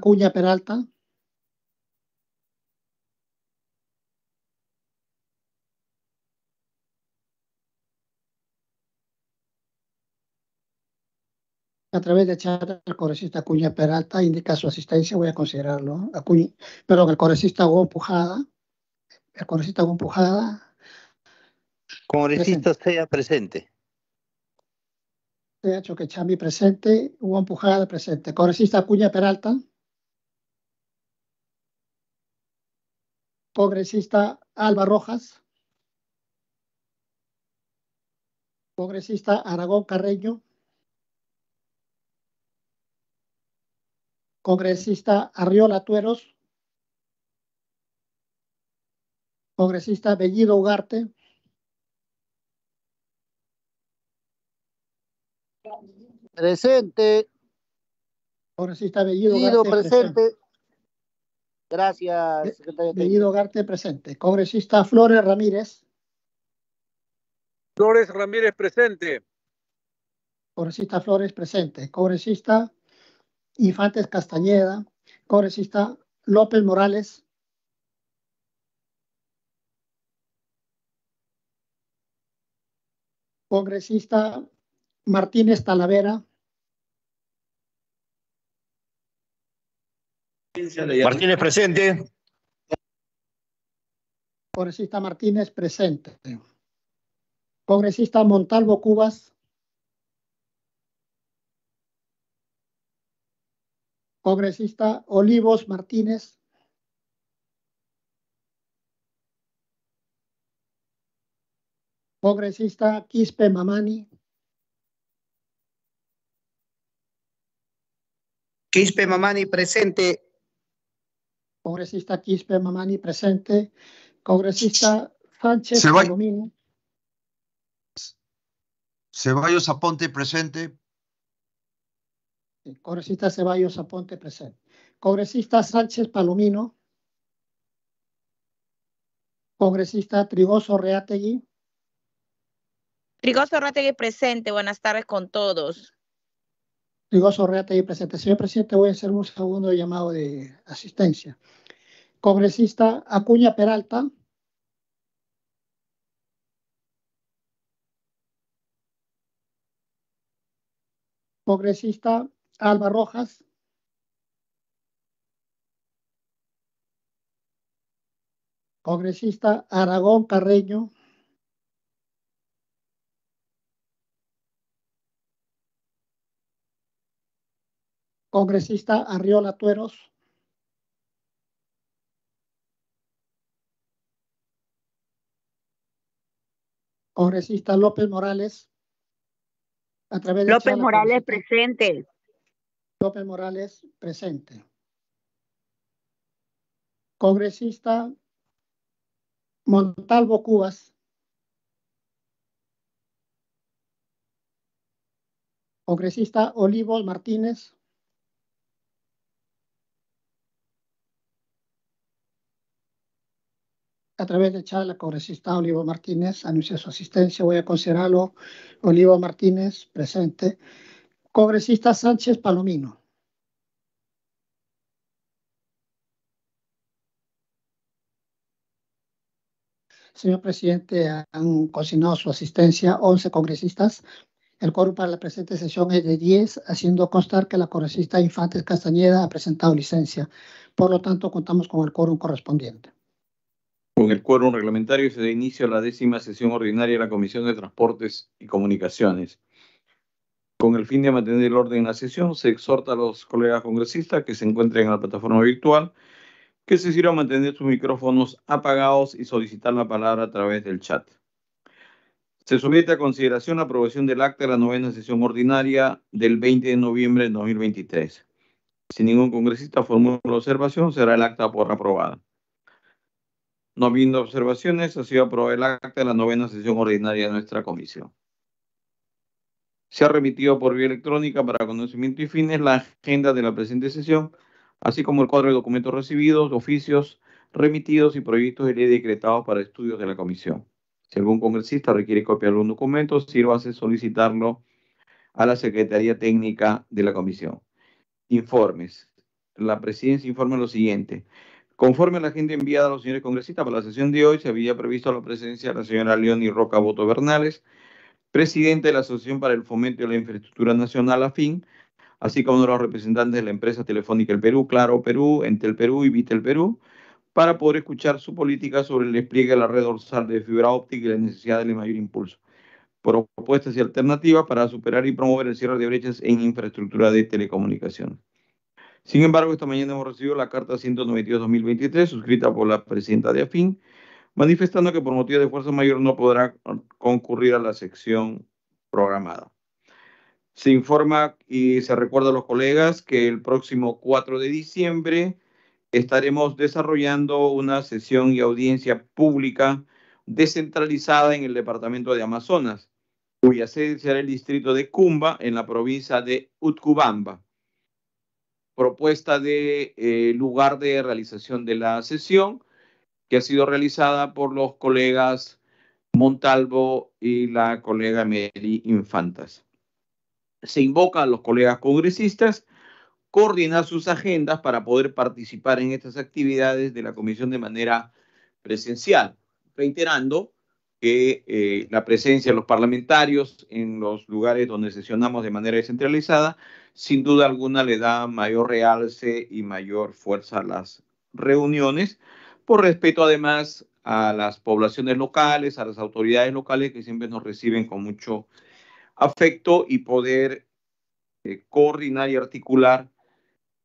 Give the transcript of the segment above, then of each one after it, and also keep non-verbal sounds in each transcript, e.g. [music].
Acuña Peralta. a través de chat el congresista Acuña Peralta indica su asistencia, voy a considerarlo. Acuña, perdón, el congresista Hugo Pujada. El congresista Hugo Empujada Congresista presente. sea presente. ha hecho, que Chami presente, Hugo Empujada presente. Congresista Acuña Peralta. Congresista Alba Rojas. Congresista Aragón Carreño. Congresista Arriola Tueros. Congresista Bellido Ugarte. Presente. Congresista Bellido Ugarte, presente. Gracias, secretario. Garte presente. Congresista Flores Ramírez. Flores Ramírez presente. Congresista Flores presente. Congresista Infantes Castañeda. Congresista López Morales. Congresista Martínez Talavera. Martínez presente. Congresista Martínez presente. Congresista Montalvo Cubas. Congresista Olivos Martínez. Congresista Quispe Mamani. Quispe Mamani presente congresista Quispe Mamani presente, congresista Sánchez Palomino. Ceballos Aponte presente. congresista Ceballos Aponte presente. Congresista Sánchez Palomino. Congresista Trigoso Reategui. Trigoso Reategui presente. Buenas tardes con todos. Trigoso Reategui presente. Señor presidente, voy a hacer un segundo llamado de asistencia. Congresista Acuña Peralta. Congresista Alba Rojas. Congresista Aragón Carreño. Congresista Arriola Tueros. Congresista López Morales. A través López Morales presente. López Morales presente. Congresista Montalvo Cubas. Congresista Olivos Martínez. a través de charla congresista Olivo Martínez anunció su asistencia. Voy a considerarlo Olivo Martínez presente. Congresista Sánchez Palomino. Señor presidente, han consignado su asistencia 11 congresistas. El quórum para la presente sesión es de 10, haciendo constar que la congresista Infantes Castañeda ha presentado licencia. Por lo tanto, contamos con el quórum correspondiente. Con el quórum reglamentario se da inicio a la décima sesión ordinaria de la Comisión de Transportes y Comunicaciones. Con el fin de mantener el orden en la sesión, se exhorta a los colegas congresistas que se encuentren en la plataforma virtual que se sirvan a mantener sus micrófonos apagados y solicitar la palabra a través del chat. Se somete a consideración la aprobación del acta de la novena sesión ordinaria del 20 de noviembre de 2023. Si ningún congresista formula observación, será el acta por aprobada. No habiendo observaciones, así aprobado el acta de la novena sesión ordinaria de nuestra comisión. Se ha remitido por vía electrónica para conocimiento y fines la agenda de la presente sesión, así como el cuadro de documentos recibidos, oficios remitidos y proyectos de ley decretados para estudios de la comisión. Si algún congresista requiere copiar algún documento, sírvase solicitarlo a la Secretaría Técnica de la Comisión. Informes. La presidencia informa lo siguiente. Conforme a la agenda enviada a los señores congresistas para la sesión de hoy, se había previsto la presencia de la señora Leoni Roca Boto Bernales, presidente de la Asociación para el Fomento de la Infraestructura Nacional, AFIN, así como de los representantes de la empresa telefónica El Perú, Claro Perú, Entel Perú y Vitel Perú, para poder escuchar su política sobre el despliegue de la red dorsal de fibra óptica y la necesidad de mayor impulso. Propuestas y alternativas para superar y promover el cierre de brechas en infraestructura de telecomunicaciones. Sin embargo, esta mañana hemos recibido la Carta 192-2023, suscrita por la presidenta de AFIN, manifestando que por motivos de fuerza mayor no podrá concurrir a la sección programada. Se informa y se recuerda a los colegas que el próximo 4 de diciembre estaremos desarrollando una sesión y audiencia pública descentralizada en el departamento de Amazonas, cuya sede será el distrito de Cumba, en la provincia de Utcubamba propuesta de eh, lugar de realización de la sesión que ha sido realizada por los colegas Montalvo y la colega Mary Infantas. Se invoca a los colegas congresistas coordinar sus agendas para poder participar en estas actividades de la comisión de manera presencial, reiterando que eh, la presencia de los parlamentarios en los lugares donde sesionamos de manera descentralizada, sin duda alguna le da mayor realce y mayor fuerza a las reuniones, por respeto además a las poblaciones locales, a las autoridades locales que siempre nos reciben con mucho afecto y poder eh, coordinar y articular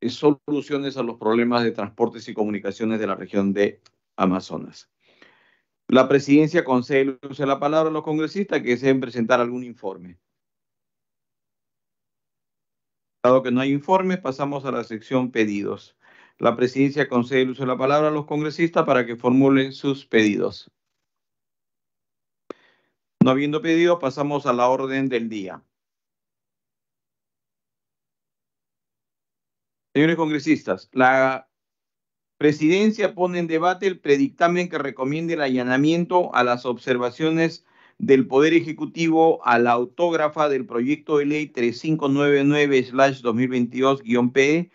eh, soluciones a los problemas de transportes y comunicaciones de la región de Amazonas la presidencia concede la palabra a los congresistas que deseen presentar algún informe. Dado que no hay informes, pasamos a la sección pedidos. La presidencia concede el uso la palabra a los congresistas para que formulen sus pedidos. No habiendo pedidos, pasamos a la orden del día. Señores congresistas, la Presidencia pone en debate el predictamen que recomienda el allanamiento a las observaciones del Poder Ejecutivo a la autógrafa del proyecto de ley 3599-2022-PE,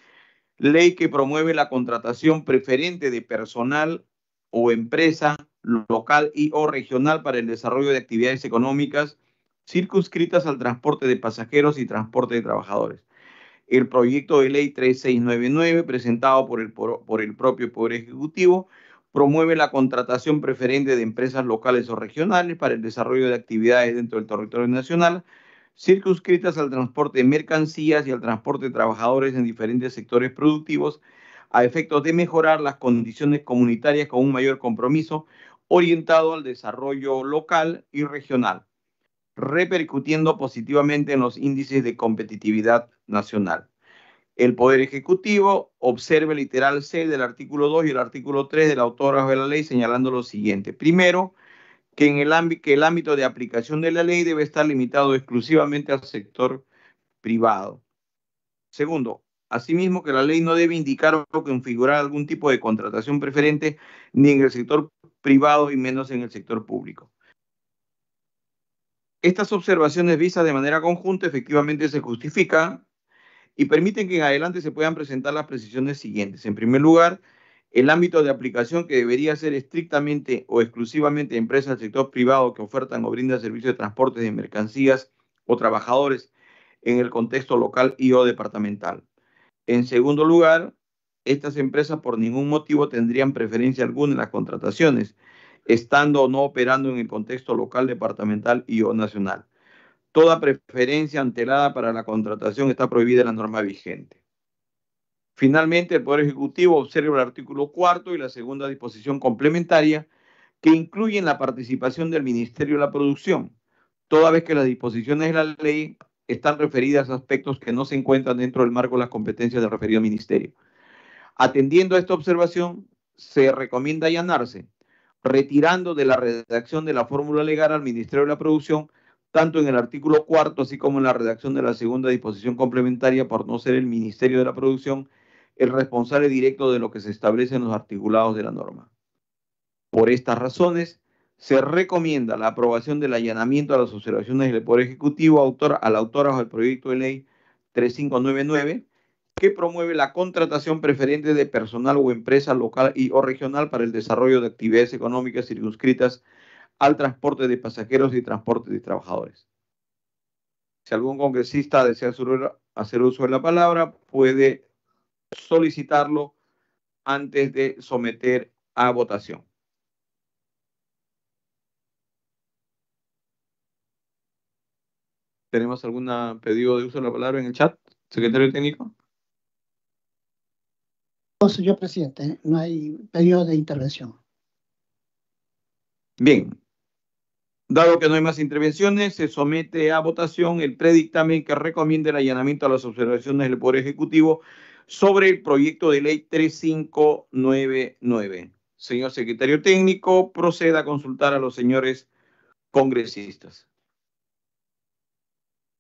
ley que promueve la contratación preferente de personal o empresa local y o regional para el desarrollo de actividades económicas circunscritas al transporte de pasajeros y transporte de trabajadores el proyecto de ley 3699 presentado por el, por, el propio Poder Ejecutivo promueve la contratación preferente de empresas locales o regionales para el desarrollo de actividades dentro del territorio nacional, circunscritas al transporte de mercancías y al transporte de trabajadores en diferentes sectores productivos, a efectos de mejorar las condiciones comunitarias con un mayor compromiso orientado al desarrollo local y regional repercutiendo positivamente en los índices de competitividad nacional. El Poder Ejecutivo observa el literal C del artículo 2 y el artículo 3 del autógrafo de la ley señalando lo siguiente. Primero, que, en que el ámbito de aplicación de la ley debe estar limitado exclusivamente al sector privado. Segundo, asimismo que la ley no debe indicar o configurar algún tipo de contratación preferente ni en el sector privado y menos en el sector público. Estas observaciones vistas de manera conjunta efectivamente se justifican y permiten que en adelante se puedan presentar las precisiones siguientes. En primer lugar, el ámbito de aplicación que debería ser estrictamente o exclusivamente empresas del sector privado que ofertan o brindan servicios de transporte de mercancías o trabajadores en el contexto local y o departamental. En segundo lugar, estas empresas por ningún motivo tendrían preferencia alguna en las contrataciones estando o no operando en el contexto local, departamental y o nacional. Toda preferencia antelada para la contratación está prohibida en la norma vigente. Finalmente, el Poder Ejecutivo observa el artículo cuarto y la segunda disposición complementaria que incluyen la participación del Ministerio de la Producción, toda vez que las disposiciones de la ley están referidas a aspectos que no se encuentran dentro del marco de las competencias del referido ministerio. Atendiendo a esta observación, se recomienda allanarse retirando de la redacción de la fórmula legal al Ministerio de la Producción, tanto en el artículo cuarto, así como en la redacción de la segunda disposición complementaria, por no ser el Ministerio de la Producción el responsable directo de lo que se establece en los articulados de la norma. Por estas razones, se recomienda la aprobación del allanamiento a las observaciones del Poder Ejecutivo autor, al autor bajo el proyecto de ley 3599 que promueve la contratación preferente de personal o empresa local y o regional para el desarrollo de actividades económicas circunscritas al transporte de pasajeros y transporte de trabajadores. Si algún congresista desea hacer uso de la palabra, puede solicitarlo antes de someter a votación. ¿Tenemos algún pedido de uso de la palabra en el chat, secretario técnico? señor presidente. No hay periodo de intervención. Bien. Dado que no hay más intervenciones, se somete a votación el predictamen que recomienda el allanamiento a las observaciones del Poder Ejecutivo sobre el proyecto de ley 3599. Señor secretario técnico, proceda a consultar a los señores congresistas.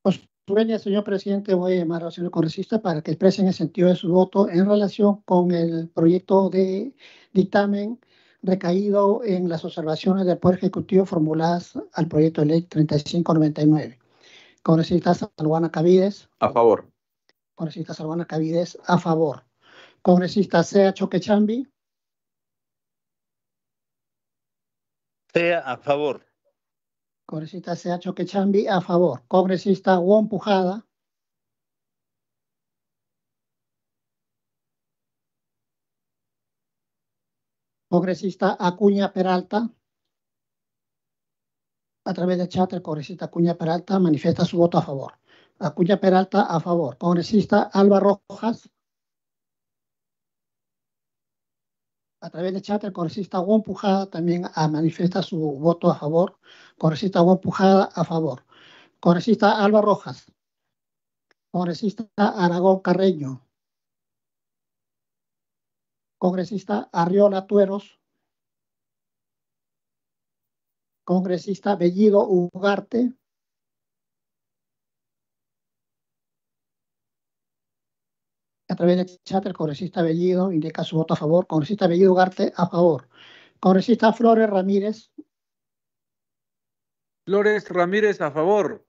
Pues, señor presidente, voy a llamar a los congresista para que expresen el sentido de su voto en relación con el proyecto de dictamen recaído en las observaciones del Poder Ejecutivo formuladas al proyecto de ley 3599. Congresista Salvana Cavides. A favor. Congresista Salvana Cavides, a favor. Congresista Sea Choquechambi. Sea a favor. Congresista Seacho Quechambi, a favor. Congresista Juan Pujada. Congresista Acuña Peralta. A través de chat, el congresista Acuña Peralta manifiesta su voto a favor. Acuña Peralta, a favor. Congresista Alba Rojas. a través de chat, el congresista Juan Pujada también ah, manifiesta su voto a favor. Congresista Juan Pujada a favor. Congresista Alba Rojas. Congresista Aragón Carreño. Congresista Arriola Tueros. Congresista Bellido Ugarte. a través del chat, el congresista Bellido indica su voto a favor. Congresista Bellido Ugarte, a favor. Congresista Flores Ramírez. Flores Ramírez, a favor.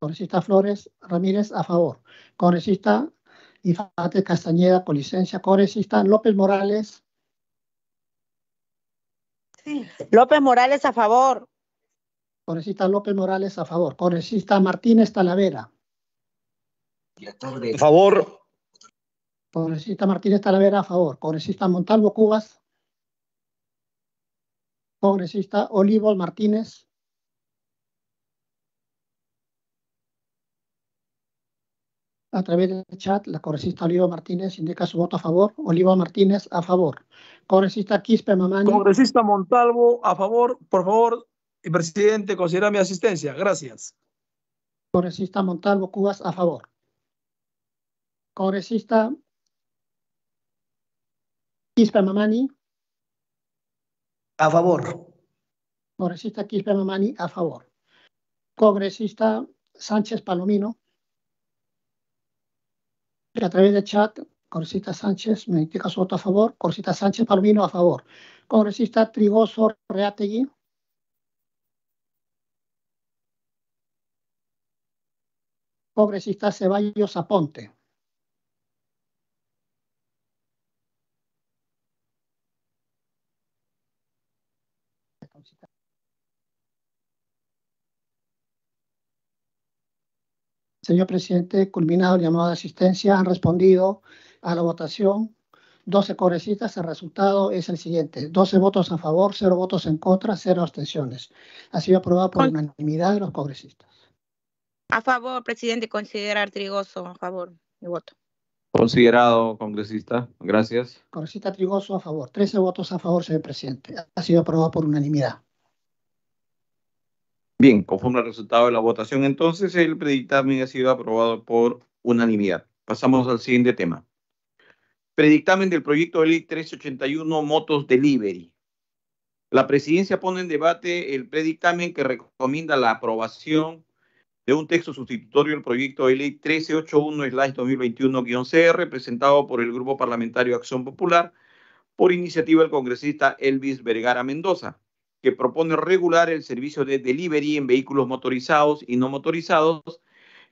Congresista Flores Ramírez, a favor. Congresista Infante Castañeda, con licencia. Congresista López Morales. Sí. López Morales, a favor. Congresista López Morales, a favor. Congresista Martínez Talavera. A favor. Congresista Martínez Talavera a favor. Congresista Montalvo Cubas. Congresista Olivo Martínez. A través del chat, la congresista Olivo Martínez indica su voto a favor. Olivo Martínez a favor. Congresista Quispe Mamani. Congresista Montalvo a favor. Por favor, presidente, considera mi asistencia. Gracias. Congresista Montalvo Cubas a favor. Congresista Kisper Mamani. A favor. Congresista Kisper Mamani, a favor. Congresista Sánchez Palomino. A través de chat, congresista Sánchez me este indica su voto a favor. Congresista Sánchez Palomino, a favor. Congresista Trigoso Reategui. Congresista Ceballos Aponte. Señor presidente, culminado el llamado de asistencia, han respondido a la votación 12 congresistas, el resultado es el siguiente, 12 votos a favor, 0 votos en contra, 0 abstenciones. Ha sido aprobado por unanimidad de los congresistas. A favor, presidente, considerar Trigoso, a favor, mi voto. Considerado, congresista, gracias. Congresista Trigoso, a favor, 13 votos a favor, señor presidente. Ha sido aprobado por unanimidad. Bien, conforme al resultado de la votación, entonces el predictamen ha sido aprobado por unanimidad. Pasamos al siguiente tema. Predictamen del proyecto de ley 381 Motos Delivery. La presidencia pone en debate el predictamen que recomienda la aprobación de un texto sustitutorio al proyecto de ley 1381-2021-CR presentado por el Grupo Parlamentario Acción Popular por iniciativa del congresista Elvis Vergara Mendoza que propone regular el servicio de delivery en vehículos motorizados y no motorizados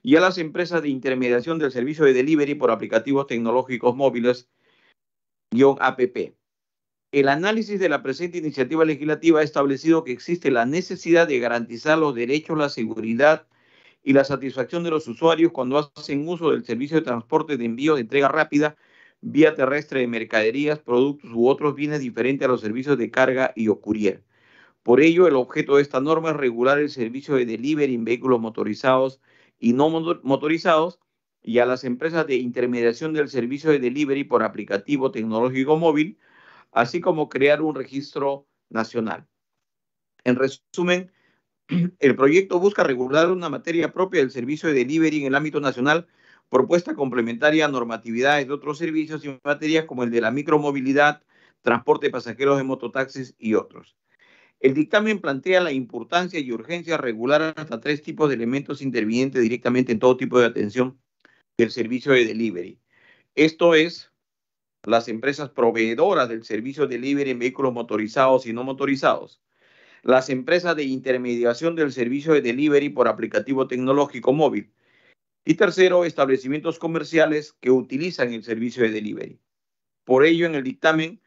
y a las empresas de intermediación del servicio de delivery por aplicativos tecnológicos móviles APP. El análisis de la presente iniciativa legislativa ha establecido que existe la necesidad de garantizar los derechos, la seguridad y la satisfacción de los usuarios cuando hacen uso del servicio de transporte de envío de entrega rápida vía terrestre de mercaderías, productos u otros bienes diferentes a los servicios de carga y o por ello, el objeto de esta norma es regular el servicio de delivery en vehículos motorizados y no motorizados y a las empresas de intermediación del servicio de delivery por aplicativo tecnológico móvil, así como crear un registro nacional. En resumen, [clears throat] el proyecto busca regular una materia propia del servicio de delivery en el ámbito nacional, propuesta complementaria a normatividades de otros servicios y materias como el de la micromovilidad, transporte de pasajeros de mototaxis y otros. El dictamen plantea la importancia y urgencia regular hasta tres tipos de elementos intervinientes directamente en todo tipo de atención del servicio de delivery. Esto es las empresas proveedoras del servicio de delivery en vehículos motorizados y no motorizados, las empresas de intermediación del servicio de delivery por aplicativo tecnológico móvil y tercero, establecimientos comerciales que utilizan el servicio de delivery. Por ello, en el dictamen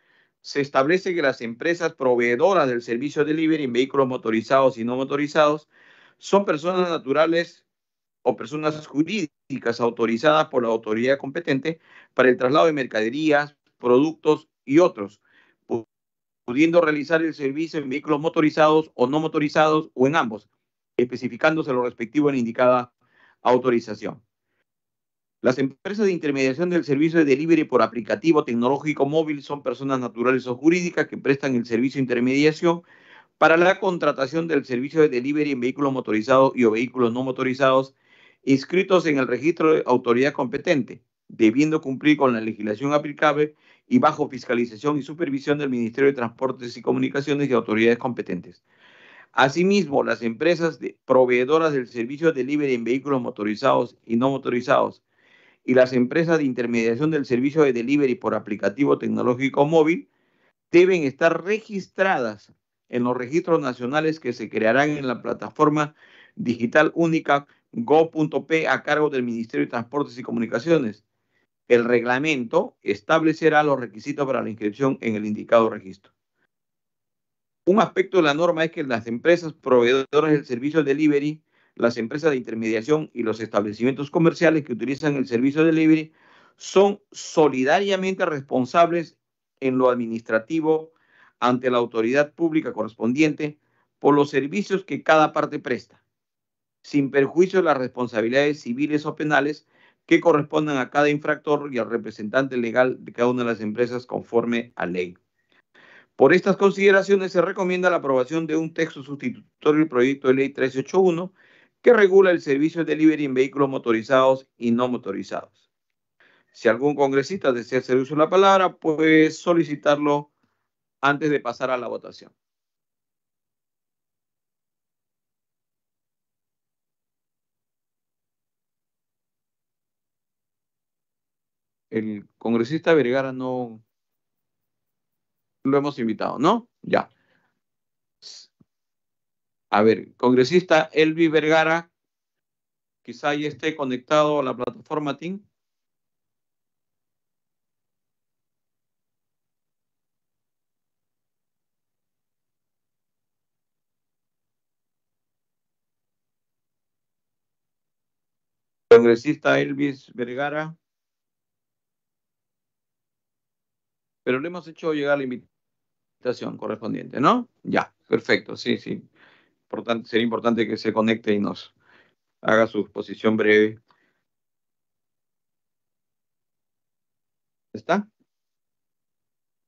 se establece que las empresas proveedoras del servicio de delivery en vehículos motorizados y no motorizados son personas naturales o personas jurídicas autorizadas por la autoridad competente para el traslado de mercaderías, productos y otros, pudiendo realizar el servicio en vehículos motorizados o no motorizados o en ambos, especificándose lo respectivo en indicada autorización. Las empresas de intermediación del servicio de delivery por aplicativo tecnológico móvil son personas naturales o jurídicas que prestan el servicio de intermediación para la contratación del servicio de delivery en vehículos motorizados y o vehículos no motorizados inscritos en el registro de autoridad competente, debiendo cumplir con la legislación aplicable y bajo fiscalización y supervisión del Ministerio de Transportes y Comunicaciones y autoridades competentes. Asimismo, las empresas proveedoras del servicio de delivery en vehículos motorizados y no motorizados y las empresas de intermediación del servicio de delivery por aplicativo tecnológico móvil deben estar registradas en los registros nacionales que se crearán en la plataforma digital única go.p a cargo del Ministerio de Transportes y Comunicaciones. El reglamento establecerá los requisitos para la inscripción en el indicado registro. Un aspecto de la norma es que las empresas proveedoras del servicio de delivery las empresas de intermediación y los establecimientos comerciales que utilizan el servicio de delivery son solidariamente responsables en lo administrativo ante la autoridad pública correspondiente por los servicios que cada parte presta, sin perjuicio de las responsabilidades civiles o penales que correspondan a cada infractor y al representante legal de cada una de las empresas conforme a ley. Por estas consideraciones se recomienda la aprobación de un texto sustitutorio del proyecto de ley 381 que regula el servicio de delivery en vehículos motorizados y no motorizados. Si algún congresista desea hacer uso de la palabra, puede solicitarlo antes de pasar a la votación. El congresista Vergara no lo hemos invitado, ¿no? Ya. A ver, congresista Elvi Vergara, quizá ya esté conectado a la plataforma Team. Congresista Elvis Vergara. Pero le hemos hecho llegar la invitación correspondiente, ¿no? Ya, perfecto, sí, sí. Importante, sería importante que se conecte y nos haga su exposición breve. ¿Está?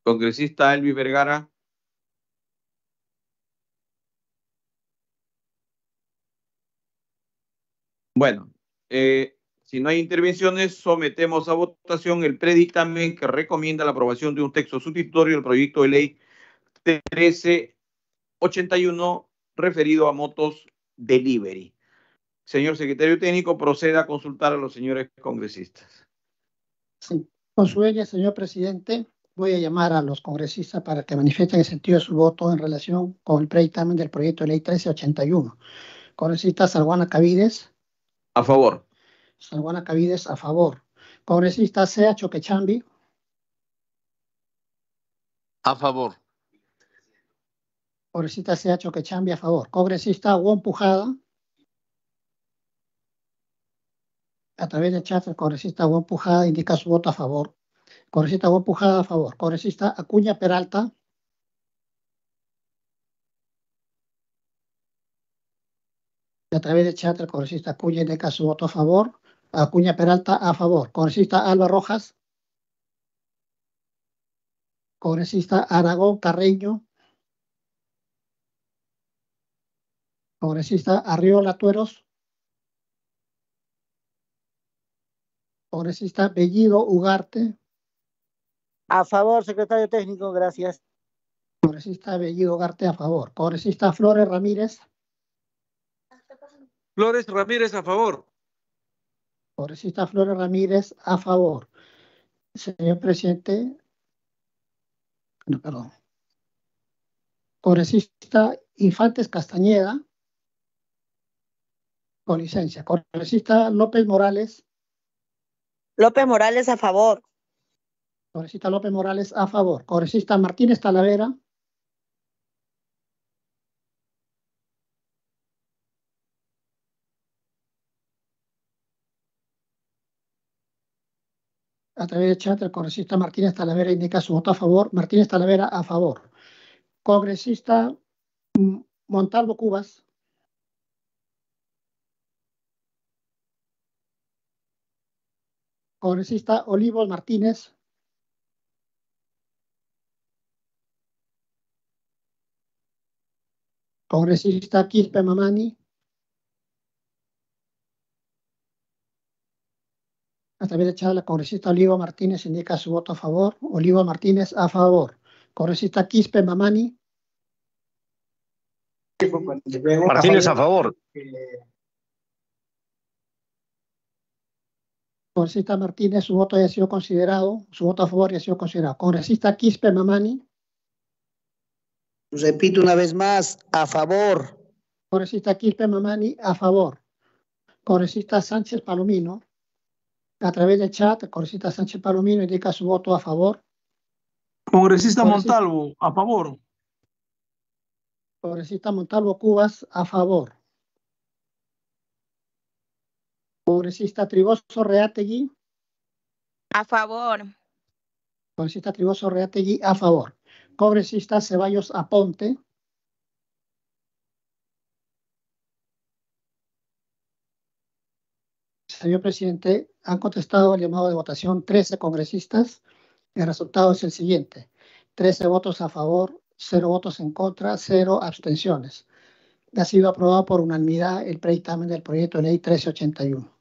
Congresista Elvi Vergara. Bueno, eh, si no hay intervenciones, sometemos a votación el predictamen que recomienda la aprobación de un texto sustitutorio del proyecto de ley 1381 referido a motos delivery. Señor secretario técnico, proceda a consultar a los señores congresistas. Sí. Con señor presidente, voy a llamar a los congresistas para que manifiesten el sentido de su voto en relación con el predictamen del proyecto de ley 1381. Congresista Salguana Cavides. A favor. Salguana Cavides, a favor. Congresista Sea Choquechambi. A favor. Congresista se ha que a favor. Congresista Juan Pujada. A través de chat, el congresista Juan Pujada indica su voto a favor. Congresista Juan Pujada a favor. Congresista Acuña Peralta. A través de chat, el congresista Acuña indica su voto a favor. Acuña Peralta a favor. Congresista Alba Rojas. Congresista Aragón Carreño. Pobrecista Arriola Tueros. Pobrecista Bellido Ugarte. A favor, secretario técnico, gracias. Pobrecista Bellido Ugarte, a favor. Pobrecista Flores Ramírez. Flores Ramírez, a favor. Pobrecista Flores Ramírez, a favor. Señor presidente. No, perdón. Pobrecista Infantes Castañeda. Con licencia. Congresista López Morales. López Morales a favor. Congresista López Morales a favor. Congresista Martínez Talavera. A través de chat, el congresista Martínez Talavera indica su voto a favor. Martínez Talavera a favor. Congresista mm, Montalvo Cubas. Congresista Olivo Martínez. Congresista Quispe Mamani. A través de la congresista Olivo Martínez indica su voto a favor. Olivo Martínez a favor. Congresista Quispe Mamani. Pues, Martínez a favor. A favor. congresista Martínez, su voto ha sido considerado, su voto a favor ha sido considerado. Congresista Quispe Mamani. Repito una vez más, a favor. Congresista Quispe Mamani, a favor. Congresista Sánchez Palomino. A través del chat, congresista Sánchez Palomino indica su voto a favor. congresista Montalvo, a favor. Congresista Montalvo Cubas, a favor. Congresista Triboso Reategui. A favor. Congresista Triboso Reategui, a favor. Congresista Ceballos Aponte. Señor presidente, han contestado el llamado de votación 13 congresistas. El resultado es el siguiente. 13 votos a favor, 0 votos en contra, 0 abstenciones. Ha sido aprobado por unanimidad el predictamen del proyecto de ley 1381.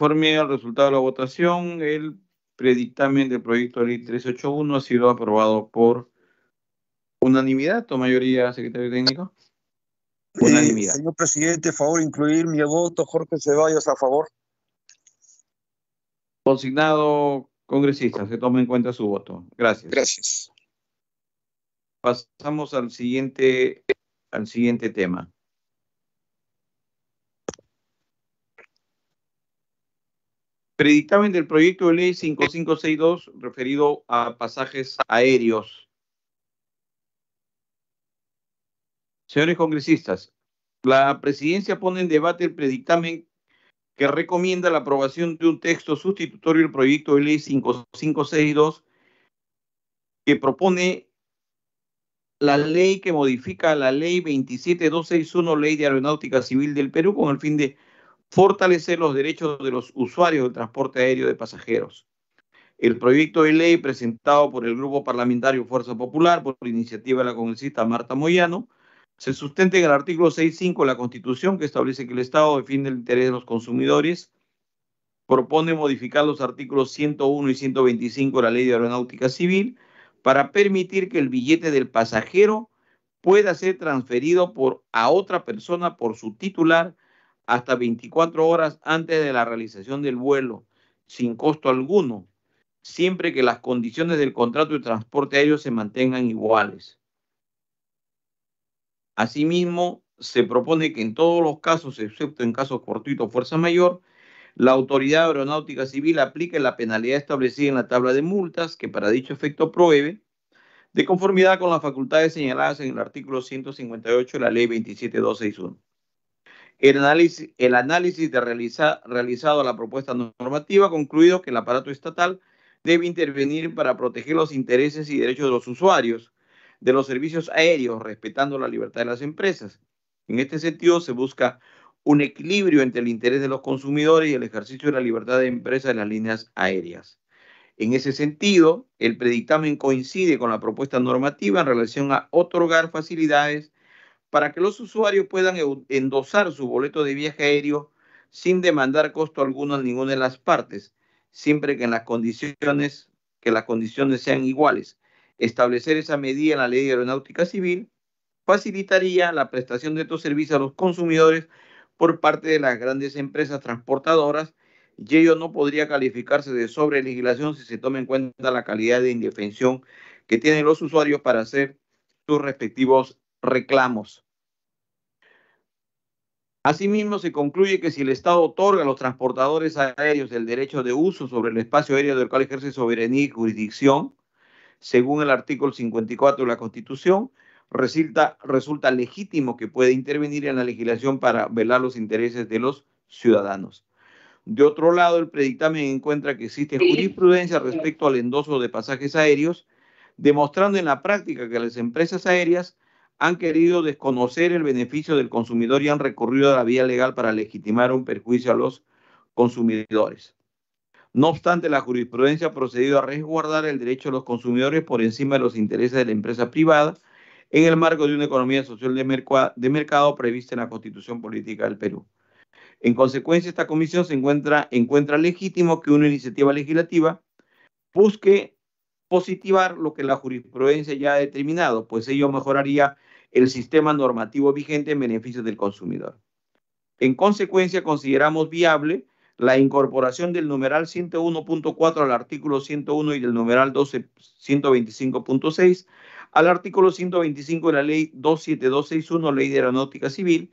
Conforme al resultado de la votación, el predictamen del proyecto de ley 381 ha sido aprobado por unanimidad o mayoría, secretario técnico. Unanimidad. señor presidente, favor incluir mi voto, Jorge Ceballos, a favor. Consignado, congresista, se toma en cuenta su voto. Gracias. Gracias. Pasamos al siguiente, al siguiente tema. Predictamen del proyecto de ley 5562 referido a pasajes aéreos. Señores congresistas, la presidencia pone en debate el predictamen que recomienda la aprobación de un texto sustitutorio del proyecto de ley 5562 que propone la ley que modifica la ley 27261, ley de aeronáutica civil del Perú, con el fin de fortalecer los derechos de los usuarios del transporte aéreo de pasajeros. El proyecto de ley presentado por el Grupo Parlamentario Fuerza Popular por iniciativa de la congresista Marta Moyano se sustenta en el artículo 6.5 de la Constitución que establece que el Estado defiende el interés de los consumidores. Propone modificar los artículos 101 y 125 de la Ley de Aeronáutica Civil para permitir que el billete del pasajero pueda ser transferido a otra persona por su titular hasta 24 horas antes de la realización del vuelo, sin costo alguno, siempre que las condiciones del contrato de transporte aéreo se mantengan iguales. Asimismo, se propone que en todos los casos, excepto en casos fortuitos o fuerza mayor, la Autoridad Aeronáutica Civil aplique la penalidad establecida en la tabla de multas que para dicho efecto pruebe de conformidad con las facultades señaladas en el artículo 158 de la Ley 27261. El análisis, el de realizado a la propuesta normativa ha concluido que el aparato estatal debe intervenir para proteger los intereses y derechos de los usuarios de los servicios aéreos, respetando la libertad de las empresas. En este sentido, se busca un equilibrio entre el interés de los consumidores y el ejercicio de la libertad de empresa en las líneas aéreas. En ese sentido, el predictamen coincide con la propuesta normativa en relación a otorgar facilidades para que los usuarios puedan endosar su boleto de viaje aéreo sin demandar costo alguno a ninguna de las partes, siempre que en las condiciones que las condiciones sean iguales. Establecer esa medida en la Ley de Aeronáutica Civil facilitaría la prestación de estos servicios a los consumidores por parte de las grandes empresas transportadoras y ello no podría calificarse de sobrelegislación si se toma en cuenta la calidad de indefensión que tienen los usuarios para hacer sus respectivos reclamos. Asimismo, se concluye que si el Estado otorga a los transportadores aéreos el derecho de uso sobre el espacio aéreo del cual ejerce soberanía y jurisdicción, según el artículo 54 de la Constitución, resulta, legítimo que pueda intervenir en la legislación para velar los intereses de los ciudadanos. De otro lado, el predictamen encuentra que existe jurisprudencia respecto al endoso de pasajes aéreos, demostrando en la práctica que las empresas aéreas han querido desconocer el beneficio del consumidor y han recorrido a la vía legal para legitimar un perjuicio a los consumidores. No obstante, la jurisprudencia ha procedido a resguardar el derecho de los consumidores por encima de los intereses de la empresa privada en el marco de una economía social de, mercado prevista en la Constitución Política del Perú. En consecuencia, esta comisión se encuentra, encuentra legítimo que una iniciativa legislativa busque positivar lo que la jurisprudencia ya ha determinado, pues ello mejoraría el sistema normativo vigente en beneficio del consumidor. En consecuencia, consideramos viable la incorporación del numeral 101.4 al artículo 101 y del numeral 125.6 al artículo 125 de la ley 27261, ley de aeronáutica civil,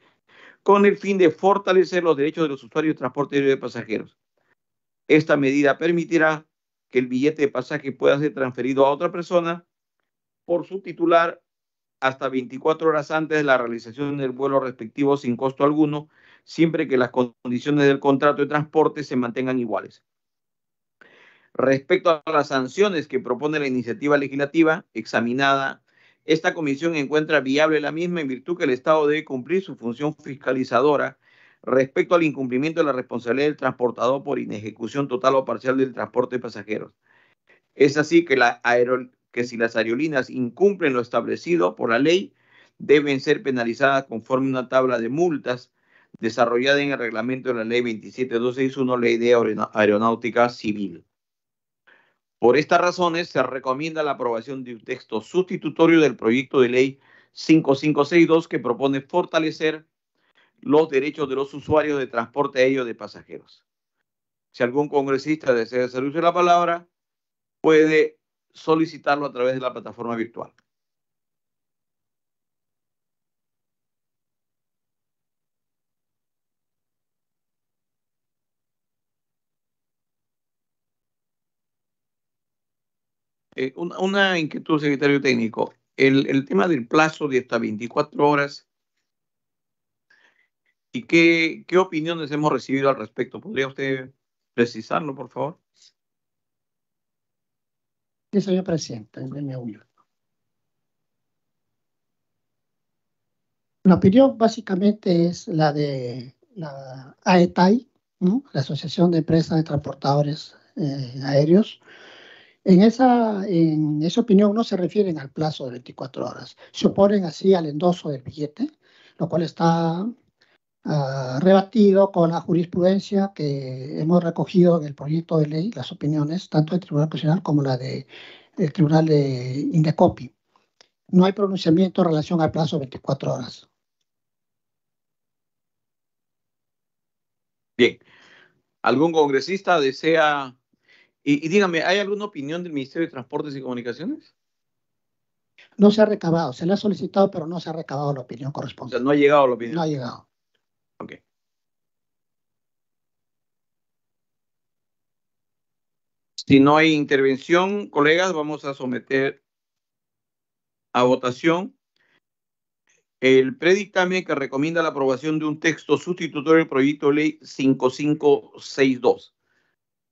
con el fin de fortalecer los derechos de los usuarios de transporte aéreo de pasajeros. Esta medida permitirá que el billete de pasaje pueda ser transferido a otra persona por su titular hasta 24 horas antes de la realización del vuelo respectivo sin costo alguno, siempre que las condiciones del contrato de transporte se mantengan iguales. Respecto a las sanciones que propone la iniciativa legislativa examinada, esta comisión encuentra viable la misma en virtud que el Estado debe cumplir su función fiscalizadora respecto al incumplimiento de la responsabilidad del transportador por inejecución total o parcial del transporte de pasajeros. Es así que la aerolínea si las aerolíneas incumplen lo establecido por la ley, deben ser penalizadas conforme una tabla de multas desarrollada en el reglamento de la ley 27261, ley de aeronáutica civil. Por estas razones, se recomienda la aprobación de un texto sustitutorio del proyecto de ley 5562 que propone fortalecer los derechos de los usuarios de transporte aéreo de pasajeros. Si algún congresista desea hacer uso de la palabra, puede solicitarlo a través de la plataforma virtual. Eh, una, inquietud, secretario técnico. El, tema del plazo de hasta 24 horas. ¿Y qué, qué opiniones hemos recibido al respecto? ¿Podría usted precisarlo, por favor? La opinión básicamente es la de la AETAI, la Asociación de Empresas de Transportadores eh, Aéreos. En esa, en esa opinión no se refieren al plazo de 24 horas, se oponen así al endoso del billete, lo cual está rebatido con la jurisprudencia que hemos recogido en el proyecto de ley, las opiniones tanto del Tribunal Constitucional como la del Tribunal de Indecopi. No hay pronunciamiento en relación al plazo de 24 horas. Bien. ¿Algún congresista desea... Y, dígame, ¿hay alguna opinión del Ministerio de Transportes y Comunicaciones? No se ha recabado, se le ha solicitado, pero no se ha recabado la opinión correspondiente. no ha llegado la opinión. No ha llegado. Si no hay intervención, colegas, vamos a someter a votación el predictamen que recomienda la aprobación de un texto sustitutorio del proyecto de ley 5562.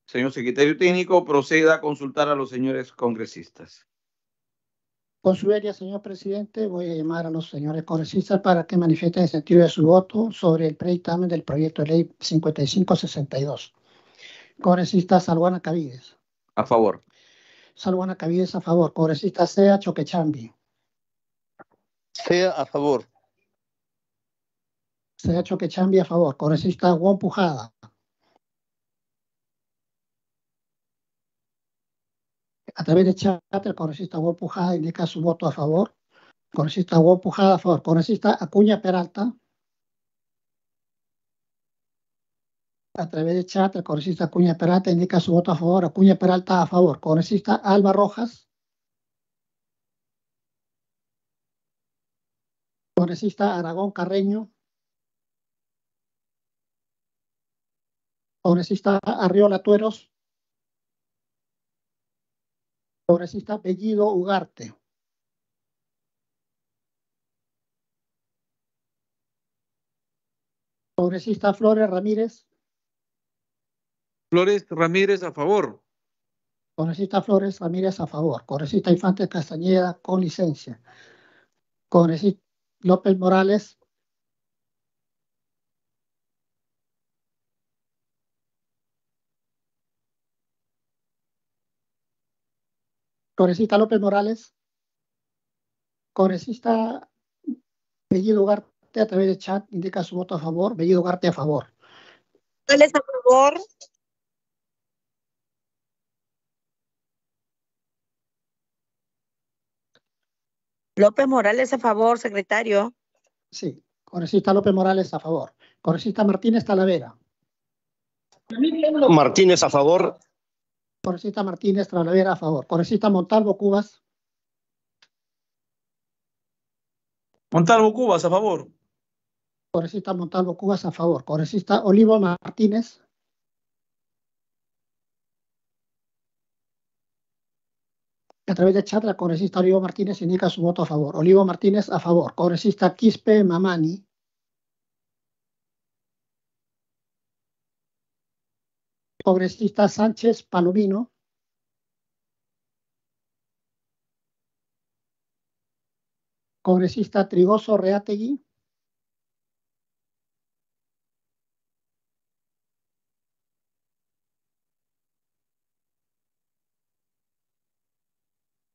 Señor secretario técnico, proceda a consultar a los señores congresistas. Con su señor presidente, voy a llamar a los señores congresistas para que manifiesten el sentido de su voto sobre el predictamen del proyecto de ley 5562. Congresista Salguana Cavides. A favor. Salguana Cavides a favor. Congresista Sea Choquechambi. Sea a favor. Sea Choquechambi a favor. Congresista Juan Pujada. A través de chat, el congresista Hugo Pujada indica su voto a favor. El congresista Pujada a favor. El congresista Acuña Peralta. A través de chat, el congresista Acuña Peralta indica su voto a favor. Acuña Peralta a favor. El congresista Alba Rojas. El Aragón Carreño. Congresista Arriola Tueros. Congresista apellido Ugarte. Congresista Flores Ramírez. Flores Ramírez a favor. Congresista Flores Ramírez a favor. Congresista Infante Castañeda con licencia. Congresista López Morales Congresista López Morales, congresista Bellido Ugarte a través de chat indica su voto a favor. Bellido Garte, a favor. Morales a favor. López Morales a favor, secretario. Sí, congresista López Morales a favor. Congresista Martínez Talavera. Martínez a favor. Congresista Martínez Tranavera a favor. Congresista Montalvo Cubas. Montalvo Cubas a favor. Congresista Montalvo Cubas a favor. Congresista Olivo Martínez. A través de chat, la congresista Olivo Martínez indica su voto a favor. Olivo Martínez a favor. Congresista Quispe Mamani. ¿Congresista Sánchez Palomino, congresista Trigoso Reategui.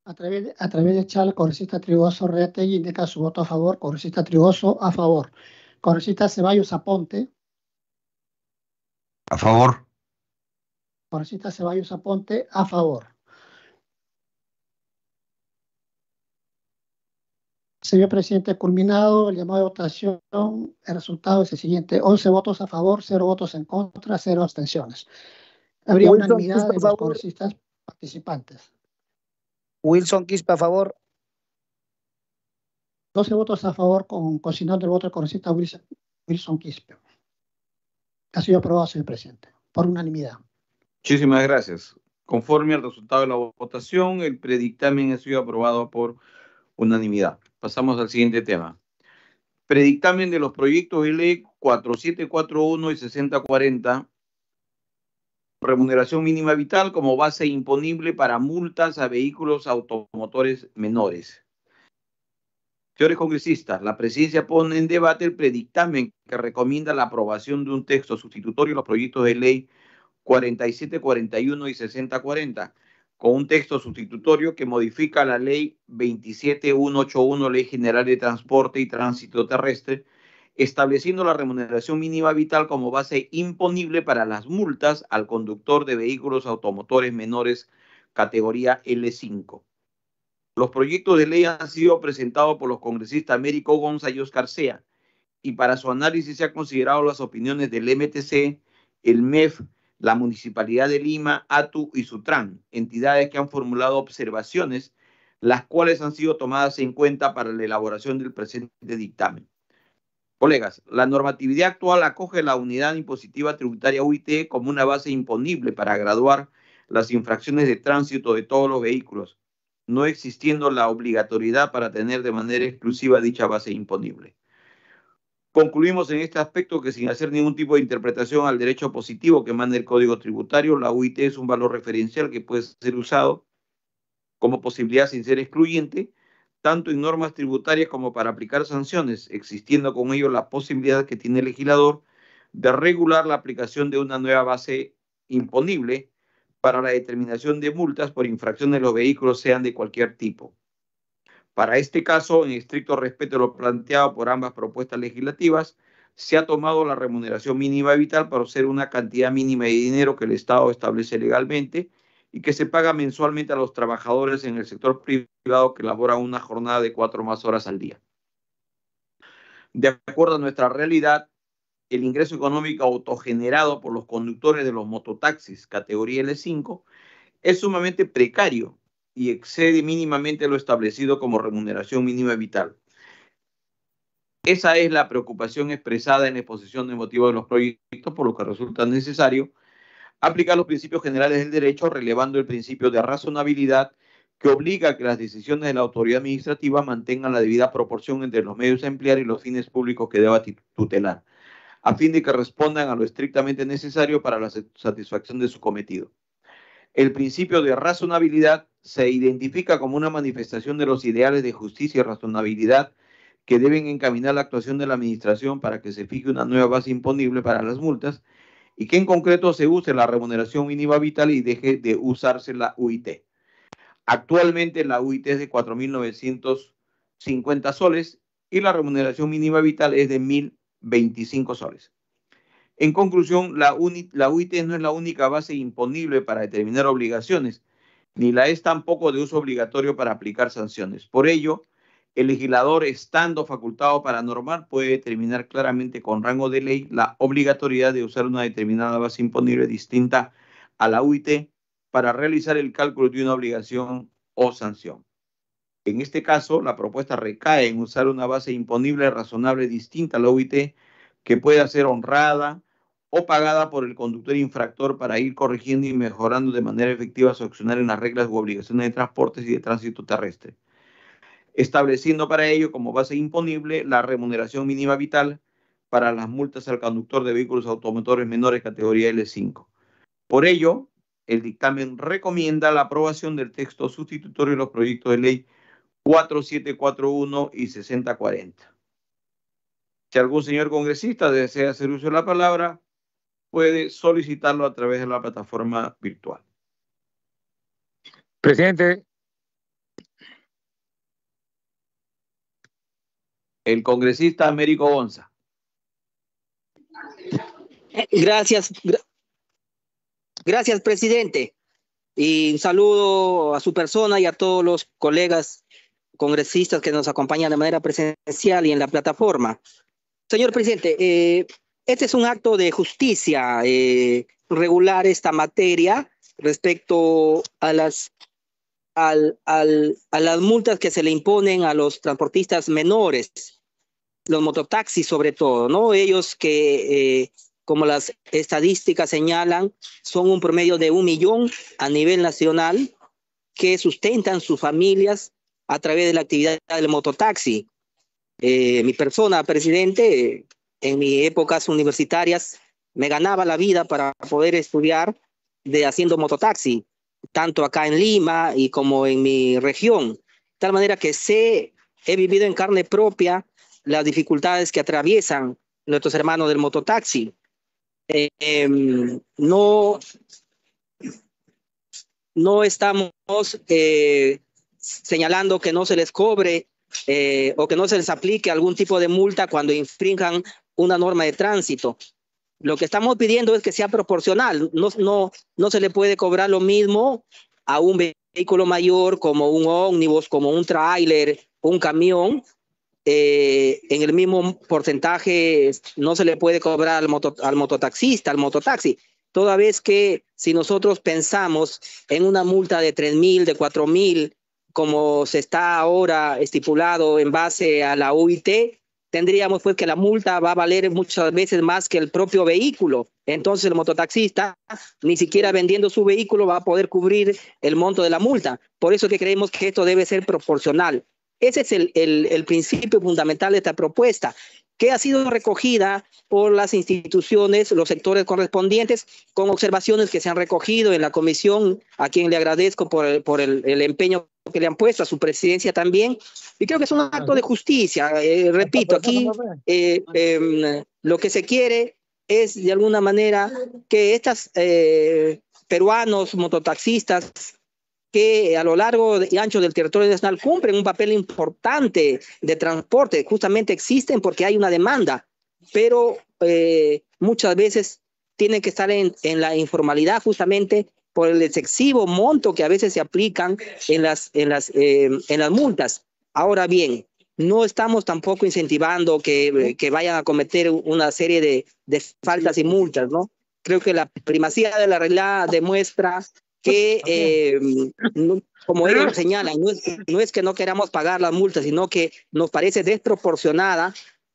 A través, de, a través de Chal, congresista Trigoso Reategui indica su voto a favor, congresista Trigoso a favor, congresista Ceballos Aponte. A favor congresista Ceballos Aponte, a favor. Señor presidente, culminado el llamado de votación, el resultado es el siguiente: 11 votos a favor, 0 votos en contra, 0 abstenciones. Habría unanimidad de los congresistas participantes. Wilson Quispe, a favor. 12 votos a favor, con cocinando del voto del congresista Wilson, Quispe. Ha sido aprobado, señor presidente, por unanimidad. Muchísimas gracias. Conforme al resultado de la votación, el predictamen ha sido aprobado por unanimidad. Pasamos al siguiente tema. Predictamen de los proyectos de ley 4741 y 6040 remuneración mínima vital como base imponible para multas a vehículos automotores menores. Señores congresistas, la presidencia pone en debate el predictamen que recomienda la aprobación de un texto sustitutorio a los proyectos de ley 4741 y 6040, con un texto sustitutorio que modifica la ley 27181, ley general de transporte y tránsito terrestre, estableciendo la remuneración mínima vital como base imponible para las multas al conductor de vehículos automotores menores categoría L5. Los proyectos de ley han sido presentados por los congresistas Américo González y Oscar Sea, y para su análisis se han considerado las opiniones del MTC, el MEF, la Municipalidad de Lima, ATU y Sutran, entidades que han formulado observaciones, las cuales han sido tomadas en cuenta para la elaboración del presente dictamen. Colegas, la normatividad actual acoge la unidad impositiva tributaria UIT como una base imponible para graduar las infracciones de tránsito de todos los vehículos, no existiendo la obligatoriedad para tener de manera exclusiva dicha base imponible. Concluimos en este aspecto que sin hacer ningún tipo de interpretación al derecho positivo que manda el Código Tributario, la UIT es un valor referencial que puede ser usado como posibilidad sin ser excluyente, tanto en normas tributarias como para aplicar sanciones, existiendo con ello la posibilidad que tiene el legislador de regular la aplicación de una nueva base imponible para la determinación de multas por infracción de los vehículos, sean de cualquier tipo. Para este caso, en estricto respeto de lo planteado por ambas propuestas legislativas, se ha tomado la remuneración mínima vital para ser una cantidad mínima de dinero que el Estado establece legalmente y que se paga mensualmente a los trabajadores en el sector privado que elabora una jornada de cuatro más horas al día. De acuerdo a nuestra realidad, el ingreso económico autogenerado por los conductores de los mototaxis categoría L5 es sumamente precario y excede mínimamente lo establecido como remuneración mínima vital. Esa es la preocupación expresada en la exposición de motivos de los proyectos, por lo que resulta necesario aplicar los principios generales del derecho, relevando el principio de razonabilidad que obliga a que las decisiones de la autoridad administrativa mantengan la debida proporción entre los medios a emplear y los fines públicos que deba tutelar, a fin de que respondan a lo estrictamente necesario para la satisfacción de su cometido. El principio de razonabilidad se identifica como una manifestación de los ideales de justicia y razonabilidad que deben encaminar la actuación de la administración para que se fije una nueva base imponible para las multas y que en concreto se use la remuneración mínima vital y deje de usarse la UIT. Actualmente la UIT es de 4.950 soles y la remuneración mínima vital es de 1.025 soles. En conclusión, la, UIT no es la única base imponible para determinar obligaciones, ni la es tampoco de uso obligatorio para aplicar sanciones. Por ello, el legislador, estando facultado para normar, puede determinar claramente con rango de ley la obligatoriedad de usar una determinada base imponible distinta a la UIT para realizar el cálculo de una obligación o sanción. En este caso, la propuesta recae en usar una base imponible razonable distinta a la UIT que pueda ser honrada, o pagada por el conductor infractor para ir corrigiendo y mejorando de manera efectiva su accionar en las reglas u obligaciones de transportes y de tránsito terrestre, estableciendo para ello como base imponible la remuneración mínima vital para las multas al conductor de vehículos automotores menores categoría L5. Por ello, el dictamen recomienda la aprobación del texto sustitutorio de los proyectos de ley 4741 y 6040. Si algún señor congresista desea hacer uso de la palabra, puede solicitarlo a través de la plataforma virtual. Presidente. El congresista Américo Gonza. Gracias. Gracias, presidente. Y un saludo a su persona y a todos los colegas congresistas que nos acompañan de manera presencial y en la plataforma. Señor presidente, eh, este es un acto de justicia, eh, regular esta materia respecto a las, a las multas que se le imponen a los transportistas menores, los mototaxis sobre todo, ¿no? Ellos que, eh, como las estadísticas señalan, son un promedio de un millón a nivel nacional que sustentan sus familias a través de la actividad del mototaxi. Eh, mi persona, presidente, en mis épocas universitarias me ganaba la vida para poder estudiar de haciendo mototaxi, tanto acá en Lima y como en mi región. De tal manera que sé, he vivido en carne propia las dificultades que atraviesan nuestros hermanos del mototaxi. Em, no, no estamos eh, señalando que no se les cobre eh, o que no se les aplique algún tipo de multa cuando infrinjan una norma de tránsito. Lo que estamos pidiendo es que sea proporcional. No, no, se le puede cobrar lo mismo a un vehículo mayor como un ómnibus, como un tráiler, un camión. Eh, en el mismo porcentaje no se le puede cobrar al, moto, al mototaxista, al mototaxi. Toda vez que si nosotros pensamos en una multa de 3 mil, de 4 mil, como se está ahora estipulado en base a la UIT, tendríamos pues que la multa va a valer muchas veces más que el propio vehículo. Entonces el mototaxista, ni siquiera vendiendo su vehículo, va a poder cubrir el monto de la multa. Por eso es que creemos que esto debe ser proporcional. Ese es el, el, principio fundamental de esta propuesta que ha sido recogida por las instituciones, los sectores correspondientes, con observaciones que se han recogido en la comisión, a quien le agradezco por por el, el empeño que le han puesto a su presidencia también. Y creo que es un acto de justicia. Eh, repito, aquí eh, em, lo que se quiere es de alguna manera que estos eh, peruanos mototaxistas que a lo largo y ancho del territorio nacional cumplen un papel importante de transporte, justamente existen porque hay una demanda, pero muchas veces tienen que estar en, en la informalidad justamente por el excesivo monto que a veces se aplican en las, en las, eh, en las multas. Ahora bien, no estamos tampoco incentivando que, que vayan a cometer una serie de, de, faltas y multas, ¿no? Creo que la primacía de la regla demuestra que, eh, como ellos señalan, no es, no es que no queramos pagar las multas, sino que nos parece desproporcionada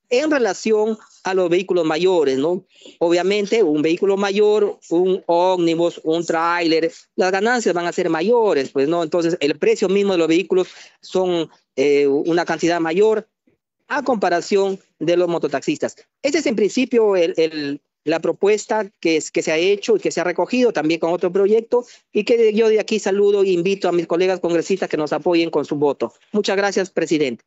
en relación a los vehículos mayores, ¿no? Obviamente, un vehículo mayor, un ómnibus, un tráiler, las ganancias van a ser mayores, pues, ¿no? Entonces, el precio mismo de los vehículos son eh, una cantidad mayor a comparación de los mototaxistas. ese es en principio la propuesta que, que se ha hecho y que se ha recogido también con otro proyecto y que yo de aquí saludo e invito a mis colegas congresistas que nos apoyen con su voto. Muchas gracias, presidente.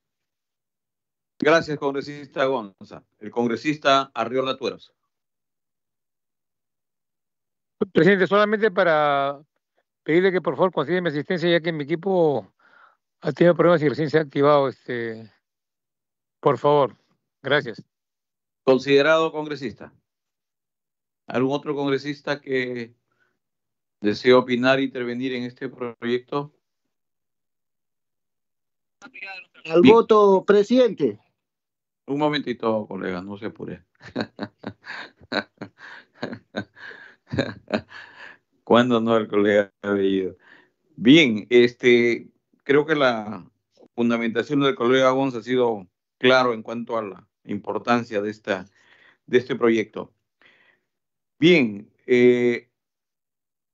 Gracias, congresista Gonza. El congresista Arriola Tueros. Presidente, solamente para pedirle que por favor consigue mi asistencia, ya que mi equipo ha tenido problemas y recién se ha activado. Este, por favor, gracias. Considerado congresista. ¿Algún otro congresista que desee opinar, e intervenir en este proyecto? Al voto, presidente. Un momentito, colega, no se apure. [laughs] ¿Cuándo no el colega ha Bien, este, creo que la fundamentación del colega Gonz ha sido claro en cuanto a la importancia de, esta, de este proyecto. Bien, eh,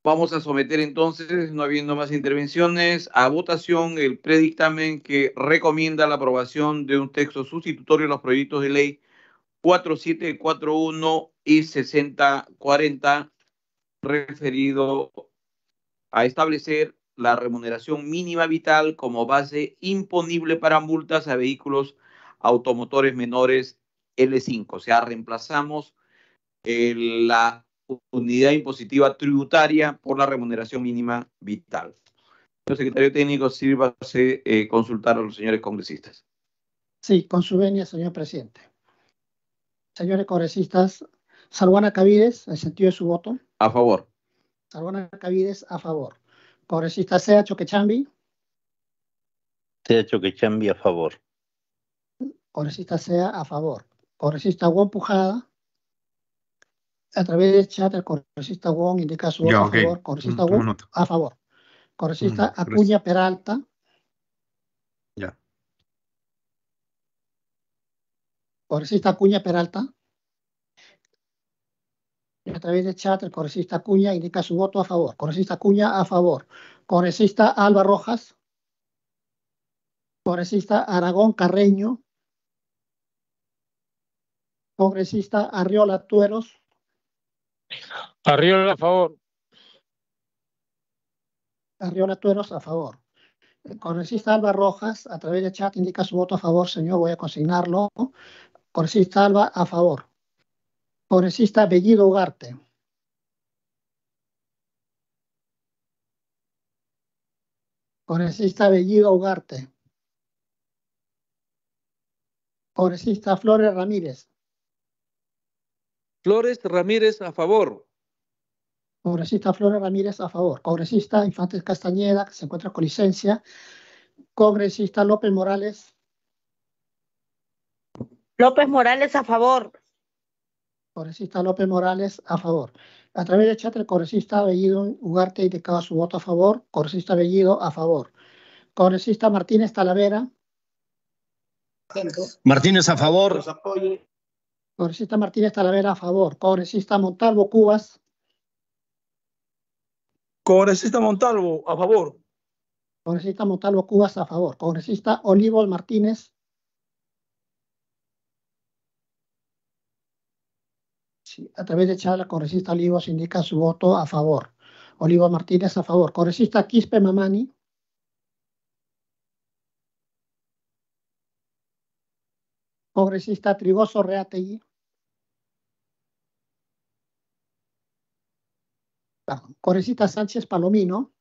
Vamos a someter entonces, no habiendo más intervenciones, a votación el predictamen que recomienda la aprobación de un texto sustitutorio a los proyectos de ley 4741 y 6040 referido a establecer la remuneración mínima vital como base imponible para multas a vehículos automotores menores L5. O sea, reemplazamos la unidad impositiva tributaria por la remuneración mínima vital. Señor secretario técnico, sírvase eh, consultar a los señores congresistas. Sí, con su venia, señor presidente. Señores congresistas, Salvana Cavides, en sentido de su voto. A favor. Salvana Cavides, a favor. Congresista Sea Choquechambi. Sea Choquechambi, a favor. Congresista Sea, a favor. Congresista Juan Pujada a través de chat el congresista Wong este indica mm, este su voto a favor. Congresista a favor. Acuña Peralta. Ya. Congresista Acuña Peralta. A través de chat, el congresista Acuña indica su voto a favor. Congresista Acuña a favor. Congresista Alba Rojas. Congresista Aragón Carreño. Congresista Arriola Tueros. Arriola a favor. Arriola Tueros a favor. El eh, Alba Rojas, a través de chat, indica su voto a favor, señor, voy a consignarlo. Congresista Alba a favor. Congresista Bellido Ugarte. Congresista Bellido Ugarte. Congresista Flores Ramírez. Flores Ramírez a favor. Congresista Flores Ramírez a favor. Congresista Infantes Castañeda, que se encuentra con licencia. Congresista López Morales. López Morales a favor. Congresista López Morales a favor. A través del chat, el congresista Bellido Ugarte indicaba su voto a favor. Congresista Bellido a favor. Congresista Martínez Talavera. Martínez a favor. Los apoye. Congresista Martínez Talavera a favor. Congresista Montalvo Cubas. Congresista Montalvo a favor. Congresista Montalvo Cubas a favor. Congresista Olivo Martínez. Sí, a través de charla, congresista Olivos indica su voto a favor. Olivo Martínez a favor. Congresista Quispe Mamani. Congresista Trigoso Reategui. Congresista Sánchez Palomino.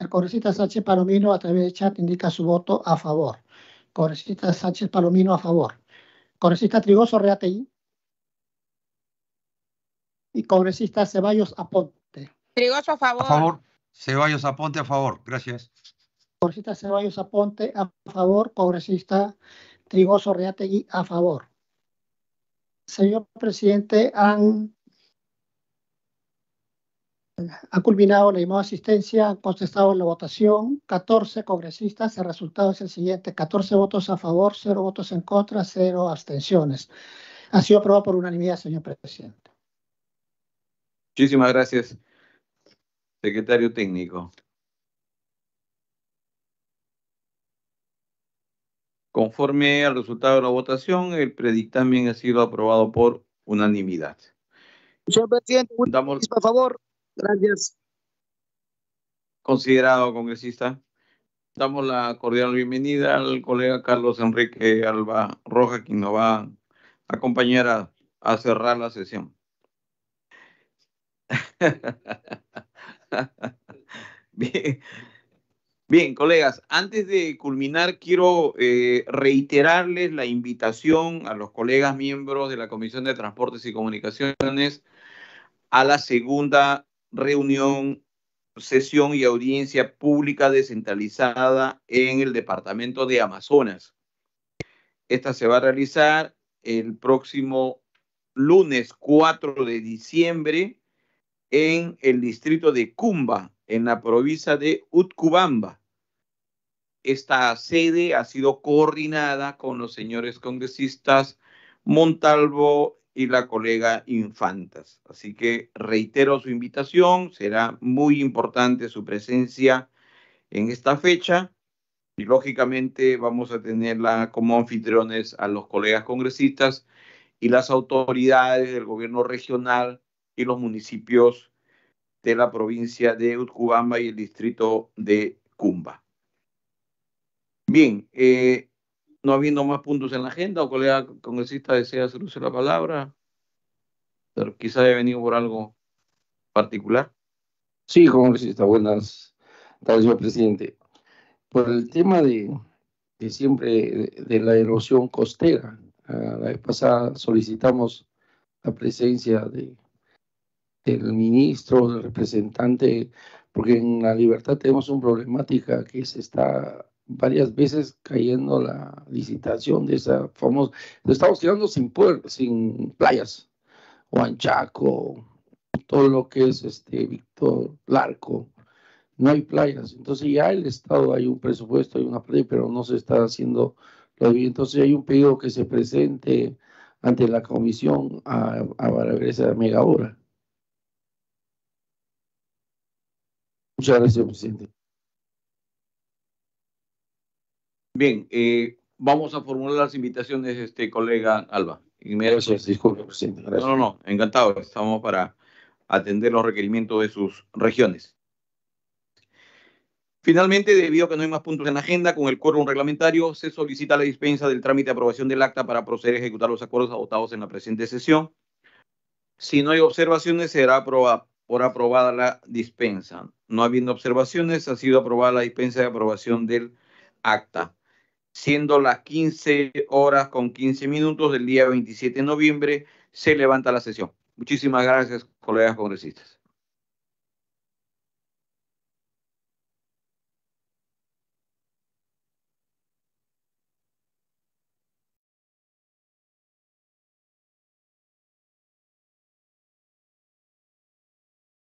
El congresista Sánchez Palomino a través de chat indica su voto a favor. Congresista Sánchez Palomino a favor. Congresista Trigoso Reategui. Y congresista Ceballos Aponte. Trigoso a favor. A favor. Ceballos Aponte a favor. Gracias. Congresista Ceballos Aponte a favor. Congresista Trigoso Reategui a favor. Señor presidente, han, culminado la llamada asistencia, han contestado la votación, 14 congresistas, el resultado es el siguiente, 14 votos a favor, 0 votos en contra, 0 abstenciones. Ha sido aprobado por unanimidad, señor presidente. Muchísimas gracias, secretario técnico. Conforme al resultado de la votación, el predictamen ha sido aprobado por unanimidad. Señor presidente, por favor. Gracias. Considerado congresista. Damos la cordial bienvenida al colega Carlos Enrique Alba Roja, quien nos va a acompañar a, a cerrar la sesión. [laughs] Bien, Bien, colegas, antes de culminar, quiero eh, reiterarles la invitación a los colegas miembros de la Comisión de Transportes y Comunicaciones a la segunda reunión, sesión y audiencia pública descentralizada en el Departamento de Amazonas. Esta se va a realizar el próximo lunes 4 de diciembre en el distrito de Cumba, en la provincia de Utcubamba. Esta sede ha sido coordinada con los señores congresistas Montalvo y la colega Infantas. Así que reitero su invitación, será muy importante su presencia en esta fecha y lógicamente vamos a tenerla como anfitriones a los colegas congresistas y las autoridades del gobierno regional y los municipios de la provincia de Utcubamba y el distrito de Cumba. Bien, eh, no habiendo más puntos en la agenda, o colega congresista desea hacer la palabra, pero quizá haya venido por algo particular. Sí, congresista, buenas tardes, señor presidente. Por el tema de, siempre de, la erosión costera, ah, la vez pasada solicitamos la presencia de el ministro, el representante, porque en la libertad tenemos una problemática que se está varias veces cayendo la licitación de esa famosa. Estamos quedando sin, sin playas, Huanchaco, todo lo que es este Víctor Larco. No hay playas. Entonces ya el Estado hay un presupuesto, hay una playa, pero no se está haciendo lo bien. Entonces hay un pedido que se presente ante la comisión a, a, a esa mega hora Muchas gracias, presidente. Bien, eh, vamos a formular las invitaciones, este colega Alba. Gracias, disculpe, presidente. No, no, no, encantado. Estamos para atender los requerimientos de sus regiones. Finalmente, debido a que no hay más puntos en la agenda, con el quórum reglamentario se solicita la dispensa del trámite de aprobación del acta para proceder a ejecutar los acuerdos adoptados en la presente sesión. Si no hay observaciones, será aprobado por aprobada la dispensa. No habiendo observaciones, ha sido aprobada la dispensa de aprobación del acta, siendo las 15 horas con 15 minutos del día 27 de noviembre, se levanta la sesión. Muchísimas gracias, colegas congresistas.